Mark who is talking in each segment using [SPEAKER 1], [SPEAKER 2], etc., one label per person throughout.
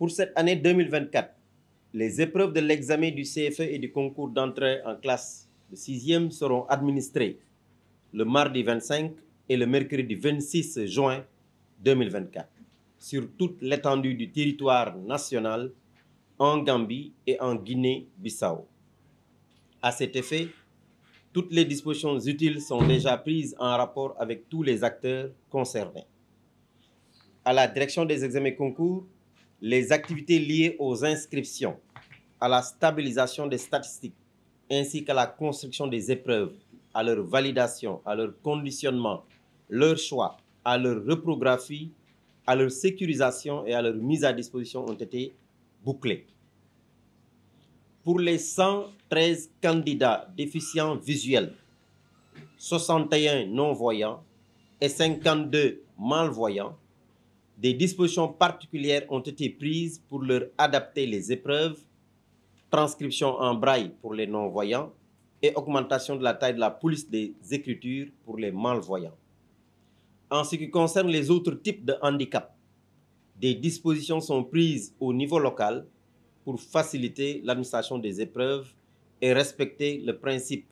[SPEAKER 1] Pour cette année 2024, les épreuves de l'examen du CFE et du concours d'entrée en classe de 6e seront administrées le mardi 25 et le mercredi 26 juin 2024 sur toute l'étendue du territoire national en Gambie et en Guinée-Bissau. À cet effet, toutes les dispositions utiles sont déjà prises en rapport avec tous les acteurs concernés. À la direction des examens concours, les activités liées aux inscriptions, à la stabilisation des statistiques, ainsi qu'à la construction des épreuves, à leur validation, à leur conditionnement, leur choix, à leur reprographie, à leur sécurisation et à leur mise à disposition ont été bouclées. Pour les 113 candidats déficients visuels, 61 non-voyants et 52 malvoyants, des dispositions particulières ont été prises pour leur adapter les épreuves, transcription en braille pour les non-voyants et augmentation de la taille de la police des écritures pour les malvoyants. En ce qui concerne les autres types de handicap, des dispositions sont prises au niveau local pour faciliter l'administration des épreuves et respecter le principe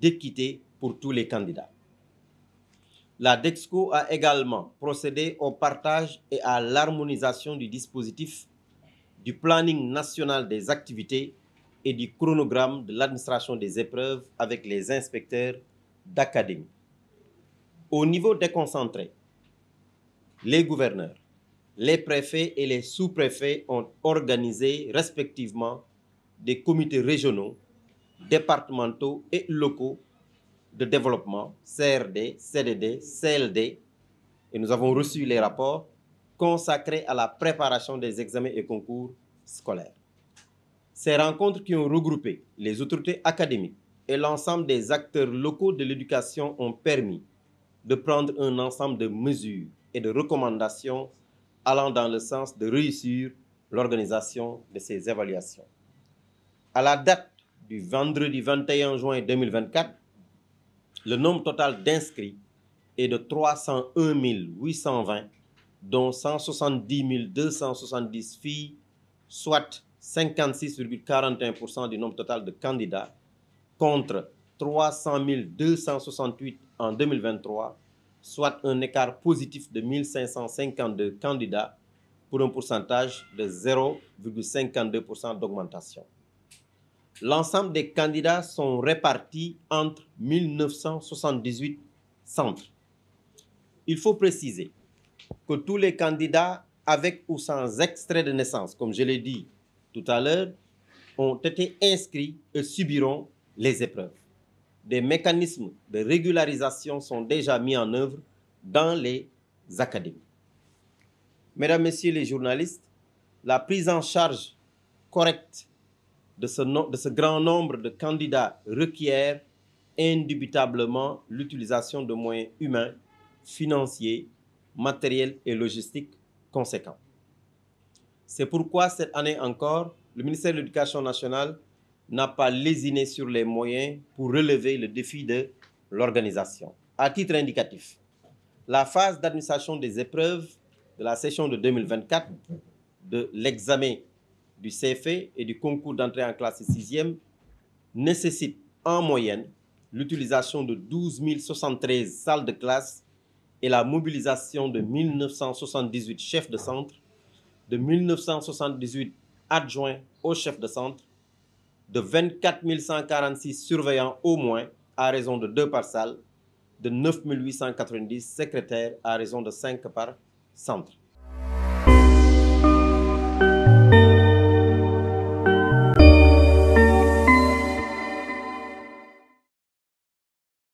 [SPEAKER 1] d'équité pour tous les candidats. La DEXCO a également procédé au partage et à l'harmonisation du dispositif du planning national des activités et du chronogramme de l'administration des épreuves avec les inspecteurs d'académie. Au niveau déconcentré, les gouverneurs, les préfets et les sous-préfets ont organisé respectivement des comités régionaux, départementaux et locaux de développement, CRD, CDD, CLD, et nous avons reçu les rapports consacrés à la préparation des examens et concours scolaires. Ces rencontres qui ont regroupé les autorités académiques et l'ensemble des acteurs locaux de l'éducation ont permis de prendre un ensemble de mesures et de recommandations allant dans le sens de réussir l'organisation de ces évaluations. À la date du vendredi 21 juin 2024, le nombre total d'inscrits est de 301 820, dont 170 270 filles, soit 56,41% du nombre total de candidats, contre 300 268 en 2023, soit un écart positif de 1552 candidats pour un pourcentage de 0,52% d'augmentation l'ensemble des candidats sont répartis entre 1978 centres. Il faut préciser que tous les candidats avec ou sans extrait de naissance, comme je l'ai dit tout à l'heure, ont été inscrits et subiront les épreuves. Des mécanismes de régularisation sont déjà mis en œuvre dans les académies. Mesdames, Messieurs les journalistes, la prise en charge correcte de ce, de ce grand nombre de candidats requiert indubitablement l'utilisation de moyens humains, financiers, matériels et logistiques conséquents. C'est pourquoi cette année encore, le ministère de l'Éducation nationale n'a pas lésiné sur les moyens pour relever le défi de l'organisation. À titre indicatif, la phase d'administration des épreuves de la session de 2024 de l'examen du CFE et du concours d'entrée en classe 6e nécessite en moyenne l'utilisation de 12 073 salles de classe et la mobilisation de 1978 chefs de centre, de 1978 adjoints au chefs de centre, de 24 146 surveillants au moins à raison de 2 par salle, de 9 890 secrétaires à raison de 5 par centre.